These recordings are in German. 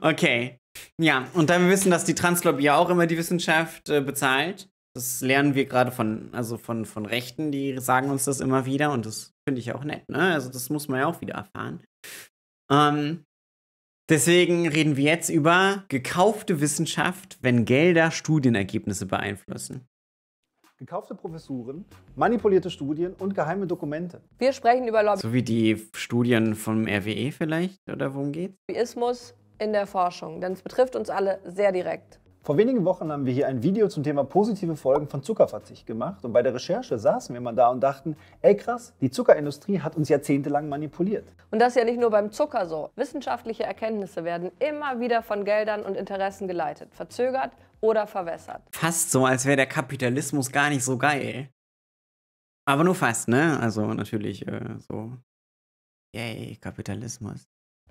Okay. Ja, und da wir wissen, dass die Translobby ja auch immer die Wissenschaft äh, bezahlt, das lernen wir gerade von, also von, von Rechten, die sagen uns das immer wieder und das finde ich auch nett, ne? Also das muss man ja auch wieder erfahren. Ähm, deswegen reden wir jetzt über gekaufte Wissenschaft, wenn Gelder Studienergebnisse beeinflussen gekaufte Professuren, manipulierte Studien und geheime Dokumente. Wir sprechen über Lobby. So wie die Studien vom RWE vielleicht, oder worum geht's? Lobbyismus, in der Forschung, denn es betrifft uns alle sehr direkt. Vor wenigen Wochen haben wir hier ein Video zum Thema positive Folgen von Zuckerverzicht gemacht und bei der Recherche saßen wir mal da und dachten, ey krass, die Zuckerindustrie hat uns jahrzehntelang manipuliert. Und das ist ja nicht nur beim Zucker so. Wissenschaftliche Erkenntnisse werden immer wieder von Geldern und Interessen geleitet, verzögert oder verwässert. Fast so, als wäre der Kapitalismus gar nicht so geil. Aber nur fast, ne? Also natürlich äh, so. Yay, Kapitalismus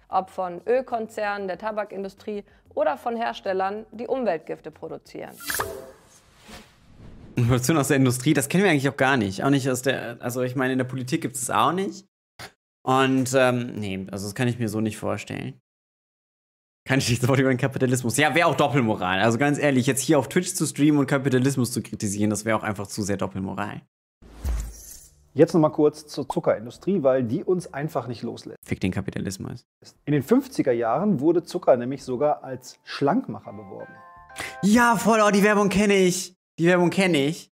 ob von Ölkonzernen, der Tabakindustrie oder von Herstellern, die Umweltgifte produzieren. Innovation aus der Industrie, das kennen wir eigentlich auch gar nicht. Auch nicht aus der, also ich meine, in der Politik gibt es es auch nicht. Und ähm, nee, also das kann ich mir so nicht vorstellen. Kann ich Kein Schichtwort über den Kapitalismus. Ja, wäre auch Doppelmoral. Also ganz ehrlich, jetzt hier auf Twitch zu streamen und Kapitalismus zu kritisieren, das wäre auch einfach zu sehr Doppelmoral. Jetzt nochmal kurz zur Zuckerindustrie, weil die uns einfach nicht loslässt. Fick den Kapitalismus. In den 50er Jahren wurde Zucker nämlich sogar als Schlankmacher beworben. Ja, voll, oh, die Werbung kenne ich. Die Werbung kenne ich.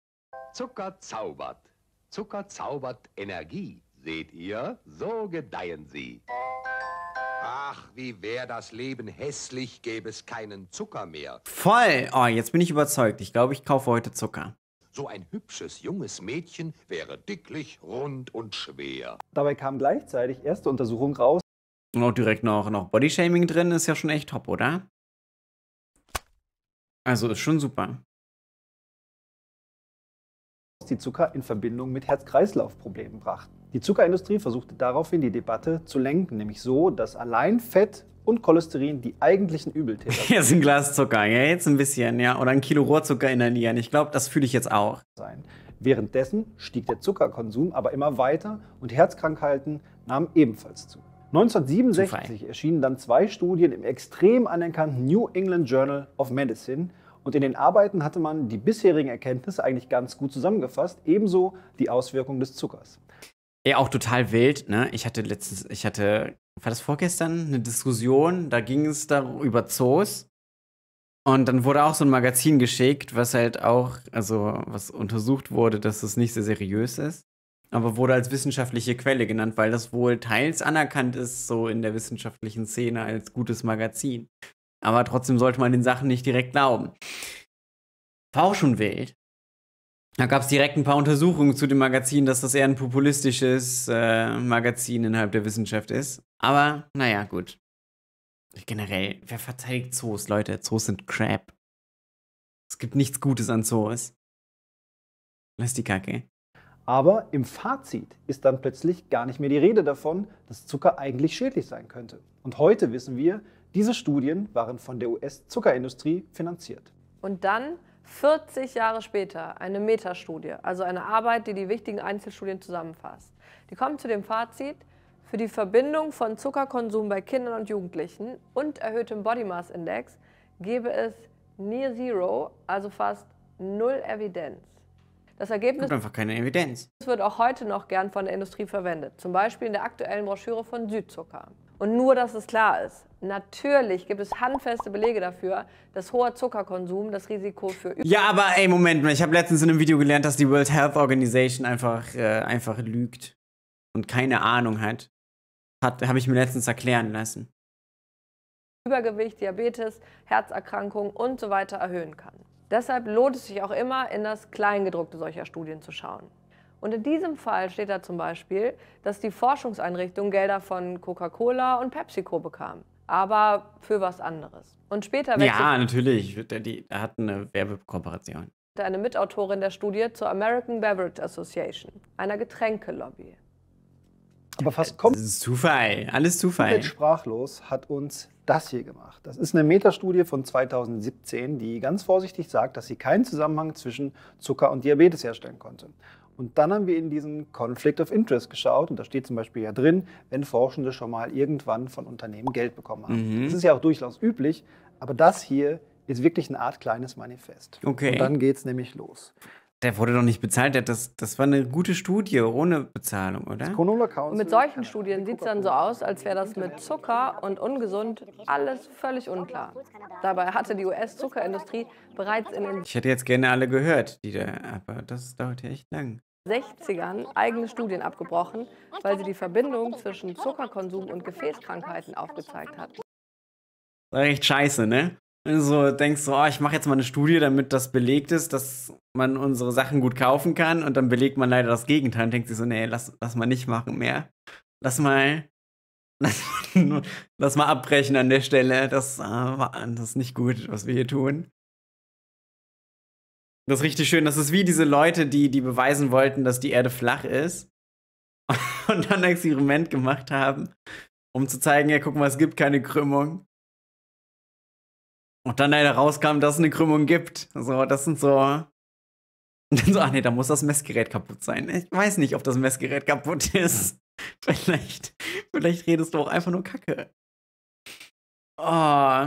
Zucker zaubert. Zucker zaubert Energie. Seht ihr, so gedeihen sie. Ach, wie wäre das Leben hässlich, gäbe es keinen Zucker mehr. Voll. Oh, jetzt bin ich überzeugt. Ich glaube, ich kaufe heute Zucker. So ein hübsches junges Mädchen wäre dicklich, rund und schwer. Dabei kam gleichzeitig erste Untersuchung raus. Und auch direkt noch, noch Bodyshaming drin ist ja schon echt top, oder? Also ist schon super die Zucker in Verbindung mit Herz-Kreislauf-Problemen brachten. Die Zuckerindustrie versuchte daraufhin die Debatte zu lenken, nämlich so, dass allein Fett und Cholesterin die eigentlichen Übeltäter sind. Jetzt ein Glas Zucker, ja, jetzt ein bisschen, ja, oder ein Kilo Rohrzucker in der Nieren. Ich glaube, das fühle ich jetzt auch. Sein. Währenddessen stieg der Zuckerkonsum aber immer weiter und Herzkrankheiten nahmen ebenfalls zu. 1967 erschienen dann zwei Studien im extrem anerkannten New England Journal of Medicine und in den Arbeiten hatte man die bisherigen Erkenntnisse eigentlich ganz gut zusammengefasst, ebenso die Auswirkungen des Zuckers. Ja, auch total wild. Ne? Ich hatte letztens, ich hatte, war das vorgestern, eine Diskussion, da ging es da über Zoos. Und dann wurde auch so ein Magazin geschickt, was halt auch, also was untersucht wurde, dass es nicht sehr seriös ist, aber wurde als wissenschaftliche Quelle genannt, weil das wohl teils anerkannt ist, so in der wissenschaftlichen Szene als gutes Magazin. Aber trotzdem sollte man den Sachen nicht direkt glauben. War auch schon wild. Da gab es direkt ein paar Untersuchungen zu dem Magazin, dass das eher ein populistisches äh, Magazin innerhalb der Wissenschaft ist. Aber naja, gut. Generell, wer verteidigt Zoos, Leute? Zoos sind Crap. Es gibt nichts Gutes an Zoos. Lass die Kacke. Aber im Fazit ist dann plötzlich gar nicht mehr die Rede davon, dass Zucker eigentlich schädlich sein könnte. Und heute wissen wir, diese Studien waren von der US-Zuckerindustrie finanziert. Und dann 40 Jahre später eine Metastudie, also eine Arbeit, die die wichtigen Einzelstudien zusammenfasst. Die kommt zu dem Fazit, für die Verbindung von Zuckerkonsum bei Kindern und Jugendlichen und erhöhtem Body Mass Index gebe es Near Zero, also fast null Evidenz. Das Ergebnis einfach keine Evidenz. wird auch heute noch gern von der Industrie verwendet, zum Beispiel in der aktuellen Broschüre von Südzucker. Und nur, dass es klar ist, natürlich gibt es handfeste Belege dafür, dass hoher Zuckerkonsum das Risiko für... Ja, aber ey, Moment mal, ich habe letztens in einem Video gelernt, dass die World Health Organization einfach, äh, einfach lügt und keine Ahnung hat. hat habe ich mir letztens erklären lassen. Übergewicht, Diabetes, Herzerkrankungen und so weiter erhöhen kann. Deshalb lohnt es sich auch immer, in das Kleingedruckte solcher Studien zu schauen. Und in diesem Fall steht da zum Beispiel, dass die Forschungseinrichtung Gelder von Coca-Cola und PepsiCo bekam. Aber für was anderes. Und später Ja, natürlich. Er hat eine Werbekooperation. Eine Mitautorin der Studie zur American Beverage Association, einer Getränkelobby. Aber fast kommt. Das ist Zufall, alles Zufall. sprachlos hat uns das hier gemacht. Das ist eine Metastudie von 2017, die ganz vorsichtig sagt, dass sie keinen Zusammenhang zwischen Zucker und Diabetes herstellen konnte. Und dann haben wir in diesen Conflict of Interest geschaut und da steht zum Beispiel ja drin, wenn Forschende schon mal irgendwann von Unternehmen Geld bekommen haben. Mhm. Das ist ja auch durchaus üblich, aber das hier ist wirklich eine Art kleines Manifest. Okay. Und dann geht es nämlich los. Der wurde doch nicht bezahlt. Das, das war eine gute Studie ohne Bezahlung, oder? Und mit solchen Studien sieht es dann so aus, als wäre das mit Zucker und ungesund alles völlig unklar. Dabei hatte die US-Zuckerindustrie bereits in den... Ich hätte jetzt gerne alle gehört, die da, aber das dauert ja echt lang. 60ern eigene Studien abgebrochen, weil sie die Verbindung zwischen Zuckerkonsum und Gefäßkrankheiten aufgezeigt hat. War echt scheiße, ne? so denkst so, oh, ah, ich mache jetzt mal eine Studie, damit das belegt ist, dass man unsere Sachen gut kaufen kann und dann belegt man leider das Gegenteil und denkt sich so, nee, lass, lass mal nicht machen mehr. Lass mal lass, lass mal abbrechen an der Stelle, das, ah, das ist nicht gut, was wir hier tun. Das ist richtig schön, das ist wie diese Leute, die, die beweisen wollten, dass die Erde flach ist und dann ein Experiment gemacht haben, um zu zeigen, ja, guck mal, es gibt keine Krümmung. Und dann leider rauskam, dass es eine Krümmung gibt. So, das sind so. Und dann so, ach nee, da muss das Messgerät kaputt sein. Ich weiß nicht, ob das Messgerät kaputt ist. Vielleicht, vielleicht redest du auch einfach nur Kacke. Oh.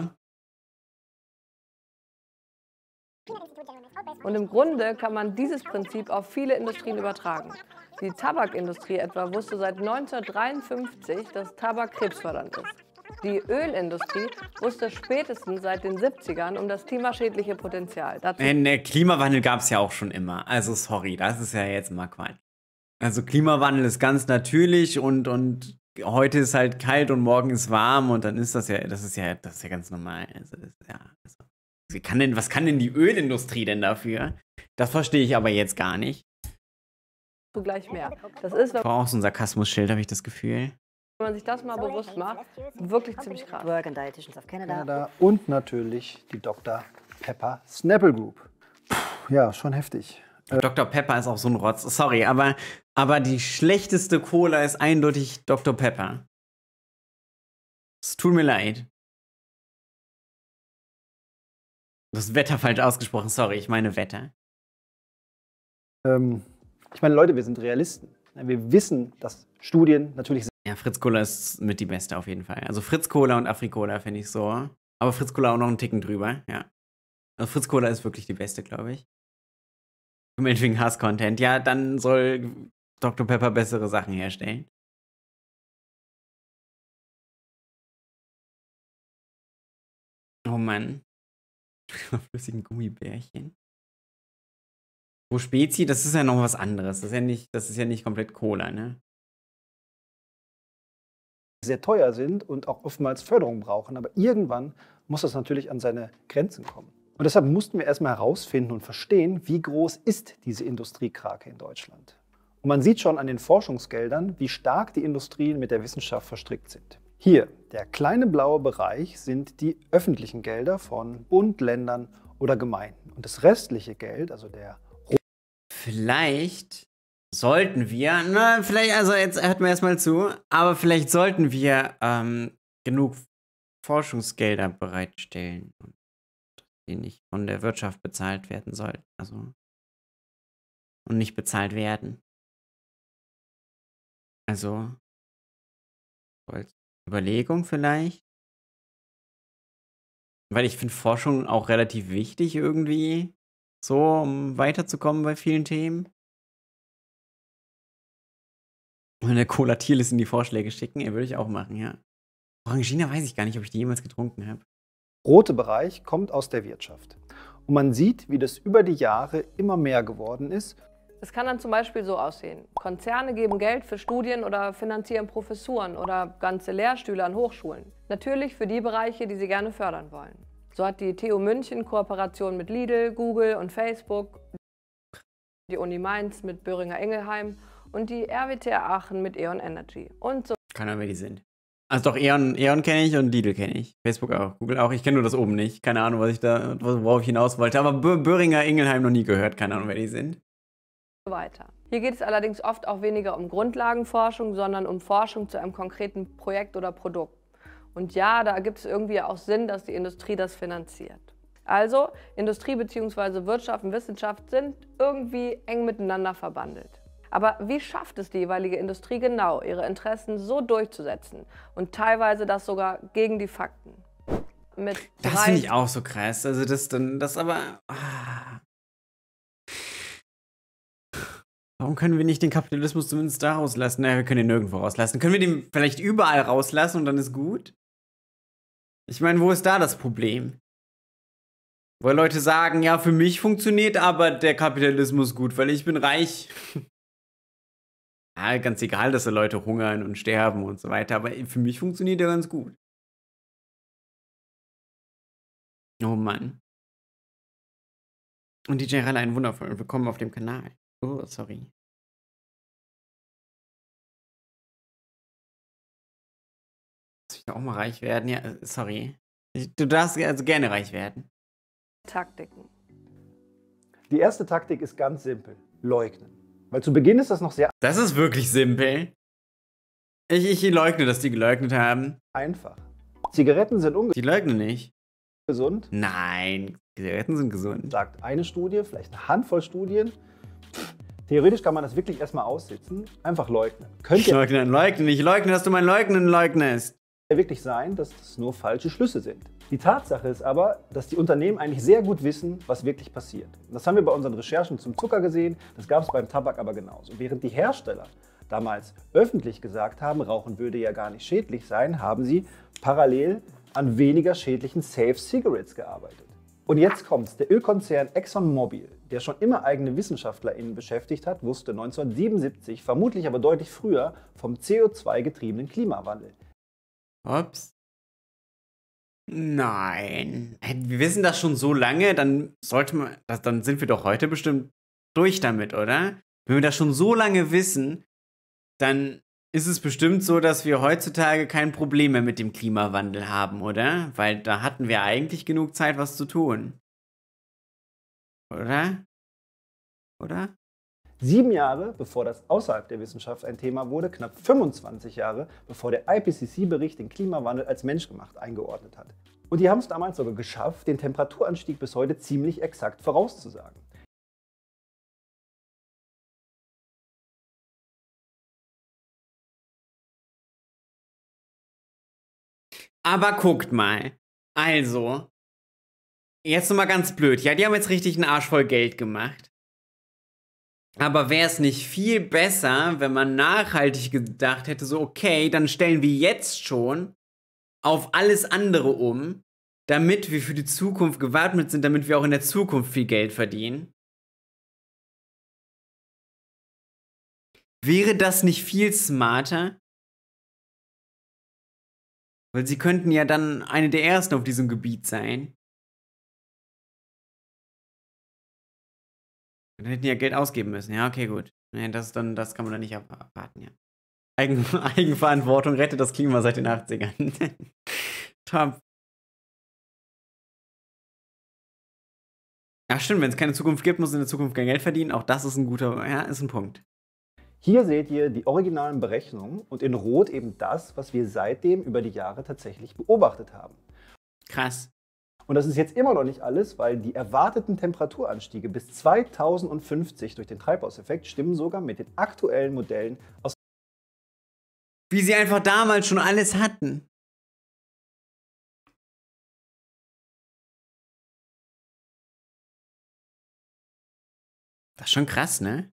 Und im Grunde kann man dieses Prinzip auf viele Industrien übertragen. Die Tabakindustrie etwa wusste seit 1953, dass Tabak krebsfördernd ist. Die Ölindustrie wusste spätestens seit den 70ern um das klimaschädliche Potenzial. Dazu nee, nee, Klimawandel gab es ja auch schon immer. Also sorry, das ist ja jetzt mal Quatsch. Also Klimawandel ist ganz natürlich und, und heute ist halt kalt und morgen ist warm und dann ist das ja, das ist ja, das ist ja ganz normal. Also, ja, also. Wie kann denn, was kann denn die Ölindustrie denn dafür? Das verstehe ich aber jetzt gar nicht. Zugleich mehr. Das ist, Brauchst du ein schild habe ich das Gefühl. Wenn man sich das mal bewusst macht, wirklich ziemlich krass. Work and Dietitians of Canada. Canada. Und natürlich die Dr. Pepper Snapple Group. Puh, ja, schon heftig. Dr. Pepper ist auch so ein Rotz. Sorry, aber, aber die schlechteste Cola ist eindeutig Dr. Pepper. Es tut mir leid. Das Wetter falsch ausgesprochen, sorry, ich meine Wetter. Ähm, ich meine, Leute, wir sind Realisten. Wir wissen, dass Studien natürlich sind. Ja, Fritz Cola ist mit die beste auf jeden Fall. Also Fritz Cola und Afrikola finde ich so. Aber Fritz Cola auch noch einen Ticken drüber, ja. Also Fritz Cola ist wirklich die beste, glaube ich. Menschen wegen Hass-Content. Ja, dann soll Dr. Pepper bessere Sachen herstellen. Oh Mann. Flüssigen Gummibärchen. Wo Spezi, das ist ja noch was anderes. Das ist ja nicht, das ist ja nicht komplett Cola, ne? sehr teuer sind und auch oftmals Förderung brauchen. Aber irgendwann muss das natürlich an seine Grenzen kommen. Und deshalb mussten wir erstmal herausfinden und verstehen, wie groß ist diese Industriekrake in Deutschland. Und man sieht schon an den Forschungsgeldern, wie stark die Industrien mit der Wissenschaft verstrickt sind. Hier, der kleine blaue Bereich, sind die öffentlichen Gelder von Bund, Ländern oder Gemeinden. Und das restliche Geld, also der... Vielleicht sollten wir, na, vielleicht, also jetzt hört mir erstmal zu, aber vielleicht sollten wir ähm, genug Forschungsgelder bereitstellen, die nicht von der Wirtschaft bezahlt werden sollten, also und nicht bezahlt werden. Also, als Überlegung vielleicht. Weil ich finde Forschung auch relativ wichtig irgendwie, so um weiterzukommen bei vielen Themen. Und der Cola Tierlist in die Vorschläge schicken, würde ich auch machen, ja. Orangina weiß ich gar nicht, ob ich die jemals getrunken habe. Rote Bereich kommt aus der Wirtschaft. Und man sieht, wie das über die Jahre immer mehr geworden ist. Es kann dann zum Beispiel so aussehen. Konzerne geben Geld für Studien oder finanzieren Professuren oder ganze Lehrstühle an Hochschulen. Natürlich für die Bereiche, die sie gerne fördern wollen. So hat die TU München Kooperation mit Lidl, Google und Facebook, die Uni Mainz mit Böhringer Ingelheim und die RWTH Aachen mit E.ON Energy und so. Keine Ahnung, wer die sind. Also doch, E.ON, E.ON kenne ich und Lidl kenne ich. Facebook auch, Google auch. Ich kenne nur das oben nicht. Keine Ahnung, was ich da, worauf ich hinaus wollte. Aber Böhringer Ingelheim noch nie gehört. Keine Ahnung, wer die sind. So Weiter. Hier geht es allerdings oft auch weniger um Grundlagenforschung, sondern um Forschung zu einem konkreten Projekt oder Produkt. Und ja, da gibt es irgendwie auch Sinn, dass die Industrie das finanziert. Also Industrie bzw. Wirtschaft und Wissenschaft sind irgendwie eng miteinander verbandelt. Aber wie schafft es die jeweilige Industrie genau, ihre Interessen so durchzusetzen und teilweise das sogar gegen die Fakten? Mit das finde ich auch so krass. Also das dann, das aber. Ah. Warum können wir nicht den Kapitalismus zumindest da rauslassen? Naja, wir können ihn nirgendwo rauslassen. Können wir den vielleicht überall rauslassen und dann ist gut? Ich meine, wo ist da das Problem? Weil Leute sagen, ja, für mich funktioniert aber der Kapitalismus gut, weil ich bin reich ja, ganz egal, dass da Leute hungern und sterben und so weiter, aber für mich funktioniert der ganz gut. Oh Mann. Und die Generale ein wundervoll willkommen auf dem Kanal. Oh, sorry. Muss ich auch mal reich werden? Ja, äh, sorry. Du darfst also gerne reich werden. Taktiken. Die erste Taktik ist ganz simpel. Leugnen. Weil zu Beginn ist das noch sehr. Das ist wirklich simpel. Ich, ich leugne, dass die geleugnet haben. Einfach. Zigaretten sind ungesund. Die leugnen nicht. Gesund? Nein, Zigaretten sind gesund. Sagt eine Studie, vielleicht eine Handvoll Studien. theoretisch kann man das wirklich erstmal aussitzen. Einfach leugnen. Könnt ich ihr leugne, leugne, ich leugne, dass du mein Leugnen leugnest wirklich sein, dass es das nur falsche Schlüsse sind. Die Tatsache ist aber, dass die Unternehmen eigentlich sehr gut wissen, was wirklich passiert. Das haben wir bei unseren Recherchen zum Zucker gesehen, das gab es beim Tabak aber genauso. Während die Hersteller damals öffentlich gesagt haben, Rauchen würde ja gar nicht schädlich sein, haben sie parallel an weniger schädlichen Safe Cigarettes gearbeitet. Und jetzt kommt's. Der Ölkonzern ExxonMobil, der schon immer eigene WissenschaftlerInnen beschäftigt hat, wusste 1977, vermutlich aber deutlich früher, vom CO2-getriebenen Klimawandel. Ups. Nein. Wir wissen das schon so lange, dann sollte man. Das, dann sind wir doch heute bestimmt durch damit, oder? Wenn wir das schon so lange wissen, dann ist es bestimmt so, dass wir heutzutage kein Problem mehr mit dem Klimawandel haben, oder? Weil da hatten wir eigentlich genug Zeit, was zu tun. Oder? Oder? Sieben Jahre bevor das außerhalb der Wissenschaft ein Thema wurde, knapp 25 Jahre bevor der IPCC-Bericht den Klimawandel als menschgemacht eingeordnet hat. Und die haben es damals sogar geschafft, den Temperaturanstieg bis heute ziemlich exakt vorauszusagen. Aber guckt mal. Also, jetzt nochmal ganz blöd. Ja, die haben jetzt richtig einen Arsch voll Geld gemacht. Aber wäre es nicht viel besser, wenn man nachhaltig gedacht hätte, so, okay, dann stellen wir jetzt schon auf alles andere um, damit wir für die Zukunft gewappnet sind, damit wir auch in der Zukunft viel Geld verdienen? Wäre das nicht viel smarter? Weil sie könnten ja dann eine der ersten auf diesem Gebiet sein. Dann hätten die ja Geld ausgeben müssen. Ja, okay, gut. Nee, das, dann, das kann man dann nicht erwarten, ja. Eigen, Eigenverantwortung rettet das Klima seit den 80ern. Trump. Ja, stimmt, wenn es keine Zukunft gibt, muss in der Zukunft kein Geld verdienen. Auch das ist ein guter, ja, ist ein Punkt. Hier seht ihr die originalen Berechnungen und in Rot eben das, was wir seitdem über die Jahre tatsächlich beobachtet haben. Krass. Und das ist jetzt immer noch nicht alles, weil die erwarteten Temperaturanstiege bis 2050 durch den Treibhauseffekt stimmen sogar mit den aktuellen Modellen aus. Wie sie einfach damals schon alles hatten. Das ist schon krass, ne?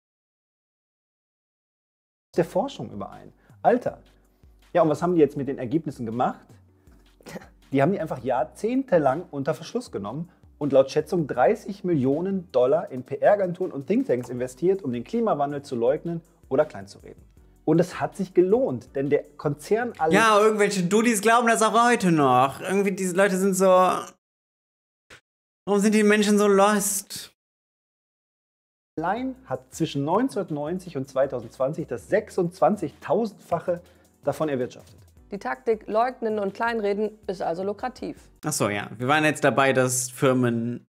Der Forschung überein. Alter. Ja, und was haben die jetzt mit den Ergebnissen gemacht? Die haben die einfach jahrzehntelang unter Verschluss genommen und laut Schätzung 30 Millionen Dollar in PR-Agenturen und Thinktanks investiert, um den Klimawandel zu leugnen oder kleinzureden. Und es hat sich gelohnt, denn der Konzern alle. Ja, irgendwelche Dudis glauben das auch heute noch. Irgendwie diese Leute sind so. Warum sind die Menschen so lost? Allein hat zwischen 1990 und 2020 das 26.000-fache davon erwirtschaftet. Die Taktik leugnen und kleinreden ist also lukrativ. Ach so, ja. Wir waren jetzt dabei, dass Firmen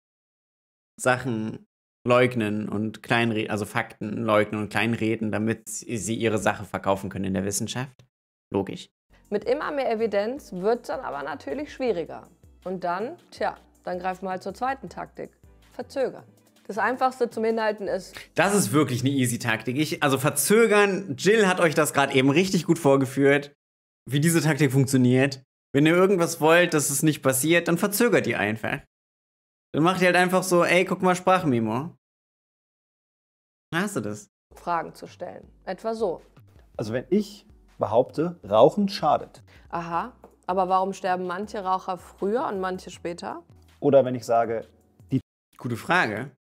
Sachen leugnen und kleinreden, also Fakten leugnen und kleinreden, damit sie ihre Sache verkaufen können in der Wissenschaft. Logisch. Mit immer mehr Evidenz wird es dann aber natürlich schwieriger. Und dann, tja, dann greifen wir halt zur zweiten Taktik. Verzögern. Das Einfachste zum Hinhalten ist. Das ist wirklich eine easy Taktik. Ich, also verzögern, Jill hat euch das gerade eben richtig gut vorgeführt wie diese Taktik funktioniert. Wenn ihr irgendwas wollt, dass es nicht passiert, dann verzögert ihr einfach. Dann macht ihr halt einfach so, ey, guck mal, Sprachmemo. hast du das. Fragen zu stellen. Etwa so. Also wenn ich behaupte, Rauchen schadet. Aha, aber warum sterben manche Raucher früher und manche später? Oder wenn ich sage, die... Gute Frage.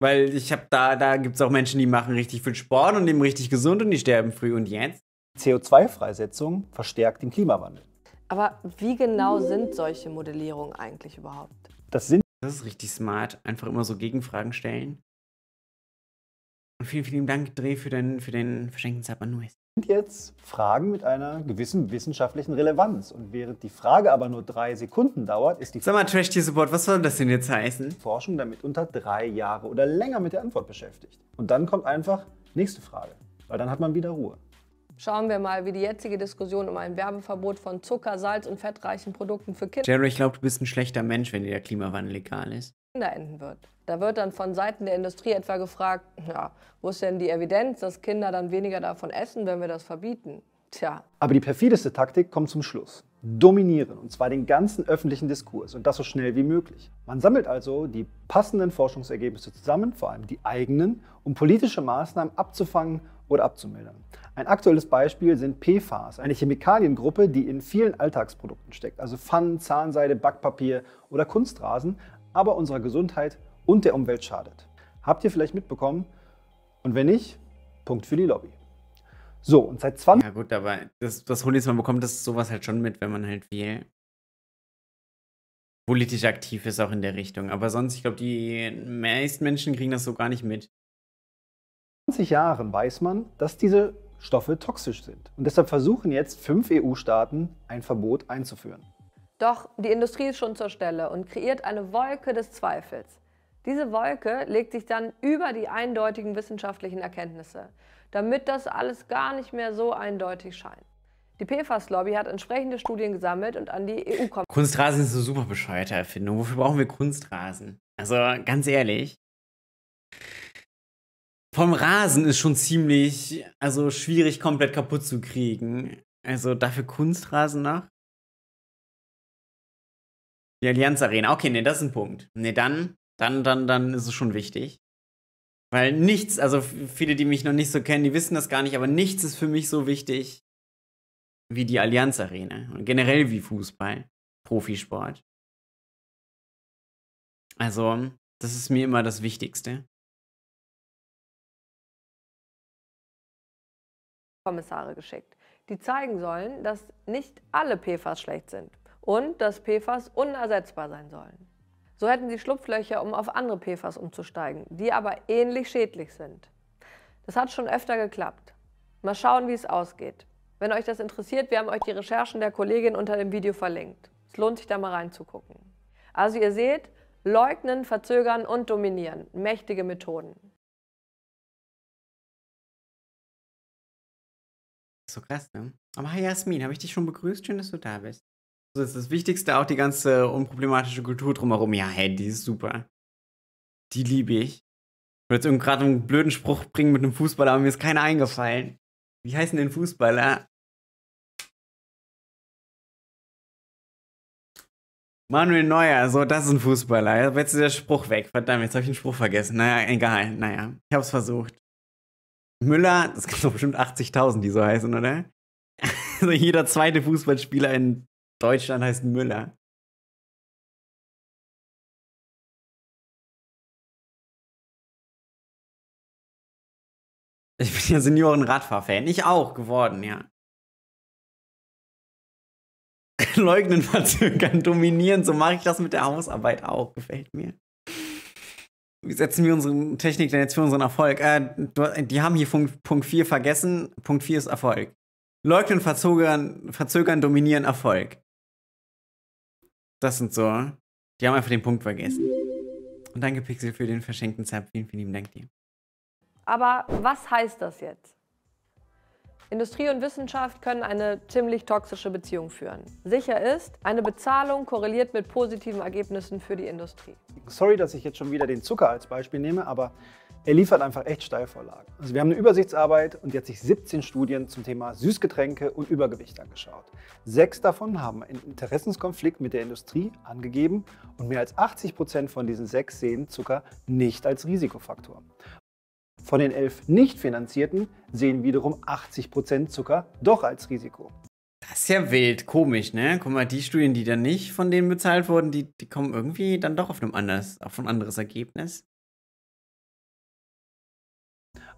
Weil ich habe da, da gibt es auch Menschen, die machen richtig viel Sport und leben richtig gesund und die sterben früh. Und jetzt? CO2-Freisetzung verstärkt den Klimawandel. Aber wie genau sind solche Modellierungen eigentlich überhaupt? Das sind. Das ist richtig smart. Einfach immer so Gegenfragen stellen. Und vielen, vielen Dank, Dreh, für den, für den verschenkten Zapanuis. Sind jetzt Fragen mit einer gewissen wissenschaftlichen Relevanz. Und während die Frage aber nur drei Sekunden dauert, ist die. Sag mal, Trash Support, was soll das denn jetzt heißen? Forschung damit unter drei Jahre oder länger mit der Antwort beschäftigt. Und dann kommt einfach nächste Frage. Weil dann hat man wieder Ruhe. Schauen wir mal, wie die jetzige Diskussion um ein Werbeverbot von Zucker, Salz und fettreichen Produkten für Kinder. Jerry, ich glaube, du bist ein schlechter Mensch, wenn dir der Klimawandel egal ist. Kinder enden wird. Da wird dann von Seiten der Industrie etwa gefragt, ja, wo ist denn die Evidenz, dass Kinder dann weniger davon essen, wenn wir das verbieten? Tja. Aber die perfideste Taktik kommt zum Schluss. Dominieren, und zwar den ganzen öffentlichen Diskurs und das so schnell wie möglich. Man sammelt also die passenden Forschungsergebnisse zusammen, vor allem die eigenen, um politische Maßnahmen abzufangen oder abzumildern. Ein aktuelles Beispiel sind PFAS, eine Chemikaliengruppe, die in vielen Alltagsprodukten steckt, also Pfannen, Zahnseide, Backpapier oder Kunstrasen, aber unserer Gesundheit und der Umwelt schadet. Habt ihr vielleicht mitbekommen? Und wenn nicht, Punkt für die Lobby. So, und seit 20... Ja gut, aber das, das Holis, man bekommt das sowas halt schon mit, wenn man halt viel politisch aktiv ist, auch in der Richtung. Aber sonst, ich glaube, die meisten Menschen kriegen das so gar nicht mit. 20 Jahren weiß man, dass diese Stoffe toxisch sind. Und deshalb versuchen jetzt fünf EU-Staaten, ein Verbot einzuführen. Doch die Industrie ist schon zur Stelle und kreiert eine Wolke des Zweifels. Diese Wolke legt sich dann über die eindeutigen wissenschaftlichen Erkenntnisse, damit das alles gar nicht mehr so eindeutig scheint. Die PFAS-Lobby hat entsprechende Studien gesammelt und an die EU kommt. Kunstrasen ist eine super bescheuerte Erfindung. Wofür brauchen wir Kunstrasen? Also ganz ehrlich vom Rasen ist schon ziemlich, also schwierig komplett kaputt zu kriegen. Also dafür Kunstrasen nach? Die Allianz Arena. Okay, nee, das ist ein Punkt. Nee, dann, dann, dann, dann ist es schon wichtig. Weil nichts, also viele, die mich noch nicht so kennen, die wissen das gar nicht, aber nichts ist für mich so wichtig wie die Allianz Arena und generell wie Fußball, Profisport. Also, das ist mir immer das Wichtigste. Kommissare geschickt, die zeigen sollen, dass nicht alle PFAS schlecht sind und dass PFAS unersetzbar sein sollen. So hätten sie Schlupflöcher, um auf andere PFAS umzusteigen, die aber ähnlich schädlich sind. Das hat schon öfter geklappt. Mal schauen, wie es ausgeht. Wenn euch das interessiert, wir haben euch die Recherchen der Kollegin unter dem Video verlinkt. Es lohnt sich da mal reinzugucken. Also ihr seht, leugnen, verzögern und dominieren. Mächtige Methoden. So krass, ne? Aber hi Jasmin, habe ich dich schon begrüßt? Schön, dass du da bist. So also, ist das Wichtigste auch die ganze unproblematische Kultur drumherum. Ja, hey, die ist super. Die liebe ich. Ich würde jetzt gerade einen blöden Spruch bringen mit einem Fußballer, aber mir ist keiner eingefallen. Wie heißen denn Fußballer? Manuel Neuer, so, das ist ein Fußballer. jetzt ist der Spruch weg. Verdammt, jetzt habe ich den Spruch vergessen. Naja, egal. Naja, ich habe es versucht. Müller, das gibt doch bestimmt 80.000, die so heißen, oder? Also jeder zweite Fußballspieler in Deutschland heißt Müller. Ich bin ja Senioren-Radfahr-Fan. Ich auch geworden, ja. Leugnen, verzögern, dominieren, so mache ich das mit der Hausarbeit auch. Gefällt mir setzen wir unsere Technik denn jetzt für unseren Erfolg? Äh, die haben hier Punkt 4 vergessen. Punkt 4 ist Erfolg. Leugnen, verzögern, verzögern, dominieren, Erfolg. Das sind so. Die haben einfach den Punkt vergessen. Und danke Pixel für den verschenkten Zap. Vielen, vielen lieben Dank dir. Aber was heißt das jetzt? Industrie und Wissenschaft können eine ziemlich toxische Beziehung führen. Sicher ist, eine Bezahlung korreliert mit positiven Ergebnissen für die Industrie. Sorry, dass ich jetzt schon wieder den Zucker als Beispiel nehme, aber er liefert einfach echt Steilvorlagen. Also wir haben eine Übersichtsarbeit und die hat sich 17 Studien zum Thema Süßgetränke und Übergewicht angeschaut. Sechs davon haben einen Interessenskonflikt mit der Industrie angegeben und mehr als 80 Prozent von diesen sechs sehen Zucker nicht als Risikofaktor. Von den elf nicht finanzierten sehen wiederum 80% Zucker doch als Risiko. Das ist ja wild, komisch, ne? Guck mal, die Studien, die dann nicht von denen bezahlt wurden, die, die kommen irgendwie dann doch auf, einem anders, auf ein anderes Ergebnis.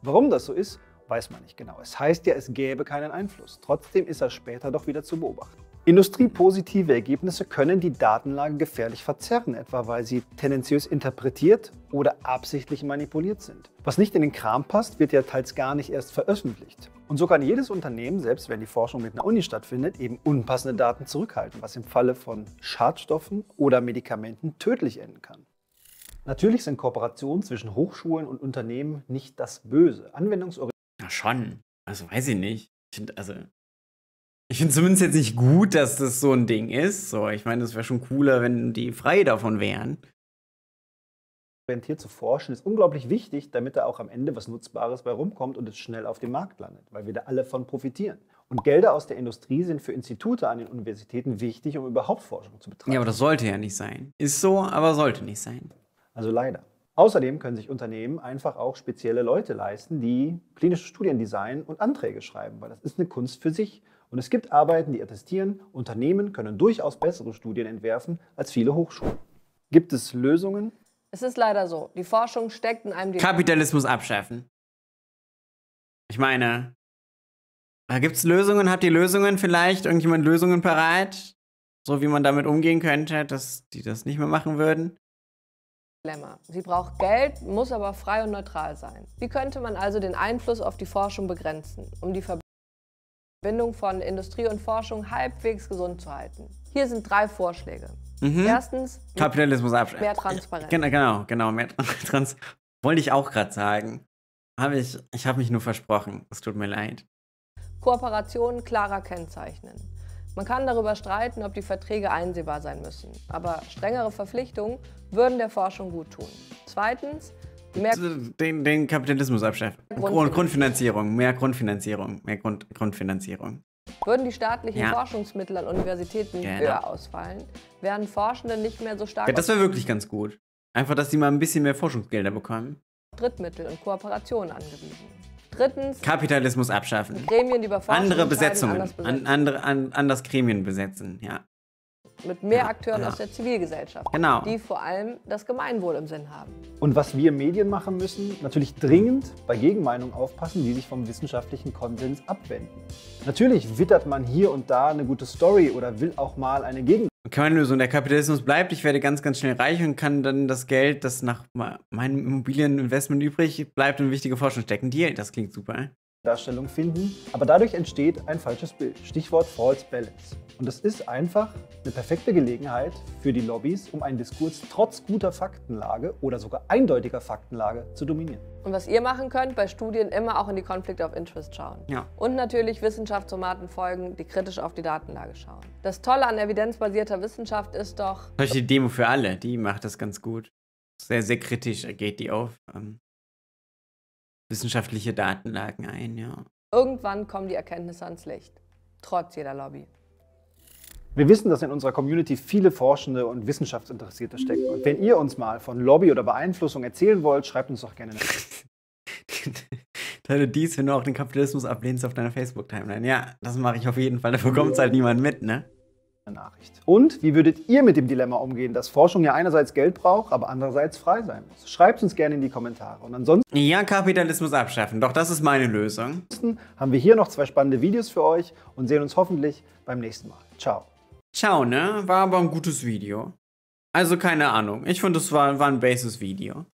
Warum das so ist, weiß man nicht genau. Es heißt ja, es gäbe keinen Einfluss. Trotzdem ist er später doch wieder zu beobachten. Industriepositive Ergebnisse können die Datenlage gefährlich verzerren, etwa weil sie tendenziös interpretiert oder absichtlich manipuliert sind. Was nicht in den Kram passt, wird ja teils gar nicht erst veröffentlicht. Und so kann jedes Unternehmen, selbst wenn die Forschung mit einer Uni stattfindet, eben unpassende Daten zurückhalten, was im Falle von Schadstoffen oder Medikamenten tödlich enden kann. Natürlich sind Kooperationen zwischen Hochschulen und Unternehmen nicht das Böse. Anwendungsorientiert. Na schon, also weiß ich nicht. Ich find, also ich finde zumindest jetzt nicht gut, dass das so ein Ding ist. So, ich meine, es wäre schon cooler, wenn die frei davon wären. Orientiert zu forschen ist unglaublich wichtig, damit da auch am Ende was Nutzbares bei rumkommt und es schnell auf dem Markt landet, weil wir da alle von profitieren. Und Gelder aus der Industrie sind für Institute an den Universitäten wichtig, um überhaupt Forschung zu betreiben. Ja, aber das sollte ja nicht sein. Ist so, aber sollte nicht sein. Also leider. Außerdem können sich Unternehmen einfach auch spezielle Leute leisten, die klinische Studien designen und Anträge schreiben, weil das ist eine Kunst für sich. Und es gibt Arbeiten, die attestieren, Unternehmen können durchaus bessere Studien entwerfen als viele Hochschulen. Gibt es Lösungen? Es ist leider so. Die Forschung steckt in einem... Kapitalismus abschaffen. Ich meine, gibt es Lösungen? Habt ihr Lösungen vielleicht? Irgendjemand Lösungen bereit? So wie man damit umgehen könnte, dass die das nicht mehr machen würden? Sie braucht Geld, muss aber frei und neutral sein. Wie könnte man also den Einfluss auf die Forschung begrenzen, um die Verbindung Bindung von Industrie und Forschung halbwegs gesund zu halten. Hier sind drei Vorschläge. Mhm. Erstens, Kapitalismus abschaffen. Mehr Transparenz. Genau, genau, genau mehr Transparenz. Wollte ich auch gerade sagen. Habe ich, ich habe mich nur versprochen. Es tut mir leid. Kooperationen klarer kennzeichnen. Man kann darüber streiten, ob die Verträge einsehbar sein müssen, aber strengere Verpflichtungen würden der Forschung gut tun. Zweitens, Mehr den, den Kapitalismus abschaffen. Grundfinanzierung. Grundfinanzierung, mehr Grundfinanzierung, mehr Grund, Grundfinanzierung. Würden die staatlichen ja. Forschungsmittel an Universitäten genau. höher ausfallen, wären Forschende nicht mehr so stark. Ja, das wäre wirklich ganz gut. Einfach, dass sie mal ein bisschen mehr Forschungsgelder bekommen. Drittmittel und Kooperationen angewiesen. Drittens. Kapitalismus abschaffen. Gremien, die über Forschung andere Besetzungen. Anders, besetzen. an, andere, an, anders Gremien besetzen, ja mit mehr ja, Akteuren ja. aus der Zivilgesellschaft, genau. die vor allem das Gemeinwohl im Sinn haben. Und was wir Medien machen müssen, natürlich dringend bei Gegenmeinungen aufpassen, die sich vom wissenschaftlichen Konsens abwenden. Natürlich wittert man hier und da eine gute Story oder will auch mal eine Gegen keine Lösung. Der Kapitalismus bleibt, ich werde ganz, ganz schnell reich und kann dann das Geld, das nach meinem Immobilieninvestment übrig bleibt, in wichtige Forschung stecken. Deal, das klingt super. Darstellung finden, aber dadurch entsteht ein falsches Bild. Stichwort False Balance. Und das ist einfach eine perfekte Gelegenheit für die Lobbys, um einen Diskurs trotz guter Faktenlage oder sogar eindeutiger Faktenlage zu dominieren. Und was ihr machen könnt, bei Studien immer auch in die Conflict of Interest schauen. Ja. Und natürlich Wissenschaftsformaten folgen, die kritisch auf die Datenlage schauen. Das Tolle an evidenzbasierter Wissenschaft ist doch. Zum Beispiel die Demo für alle, die macht das ganz gut. Sehr, sehr kritisch geht die auf. Ähm, wissenschaftliche Datenlagen ein, ja. Irgendwann kommen die Erkenntnisse ans Licht, trotz jeder Lobby. Wir wissen, dass in unserer Community viele Forschende und Wissenschaftsinteressierte stecken. Und wenn ihr uns mal von Lobby oder Beeinflussung erzählen wollt, schreibt uns doch gerne eine Deine dies, wenn du auch den Kapitalismus ablehnst auf deiner Facebook-Timeline. Ja, das mache ich auf jeden Fall. Dafür kommt es halt niemand mit, ne? Nachricht. Und wie würdet ihr mit dem Dilemma umgehen, dass Forschung ja einerseits Geld braucht, aber andererseits frei sein muss? Schreibt uns gerne in die Kommentare. Und ansonsten. Ja, Kapitalismus abschaffen. Doch das ist meine Lösung. Ansonsten haben wir hier noch zwei spannende Videos für euch und sehen uns hoffentlich beim nächsten Mal. Ciao. Ciao, ne? War aber ein gutes Video. Also keine Ahnung. Ich finde, es war, war ein basis Video.